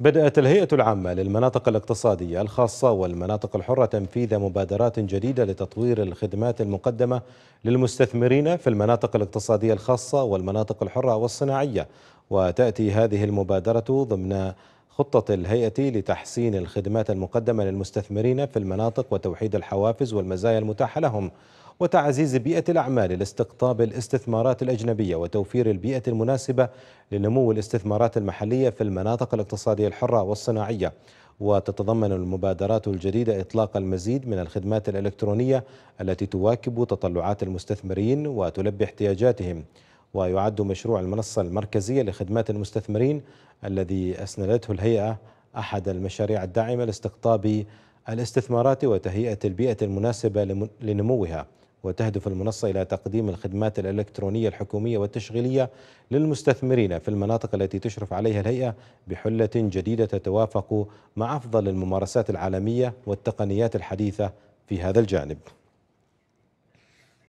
بدأت الهيئة العامة للمناطق الاقتصادية الخاصة والمناطق الحرة تنفيذ مبادرات جديدة لتطوير الخدمات المقدمة للمستثمرين في المناطق الاقتصادية الخاصة والمناطق الحرة والصناعية وتأتي هذه المبادرة ضمن خطة الهيئة لتحسين الخدمات المقدمة للمستثمرين في المناطق وتوحيد الحوافز والمزايا المتاحة لهم وتعزيز بيئة الأعمال لاستقطاب الاستثمارات الأجنبية وتوفير البيئة المناسبة لنمو الاستثمارات المحلية في المناطق الاقتصادية الحرة والصناعية وتتضمن المبادرات الجديدة إطلاق المزيد من الخدمات الإلكترونية التي تواكب تطلعات المستثمرين وتلبي احتياجاتهم ويعد مشروع المنصة المركزية لخدمات المستثمرين الذي أسندته الهيئة أحد المشاريع الداعمة لاستقطاب الاستثمارات وتهيئة البيئة المناسبة لنموها وتهدف المنصة إلى تقديم الخدمات الإلكترونية الحكومية والتشغيلية للمستثمرين في المناطق التي تشرف عليها الهيئة بحلة جديدة تتوافق مع أفضل الممارسات العالمية والتقنيات الحديثة في هذا الجانب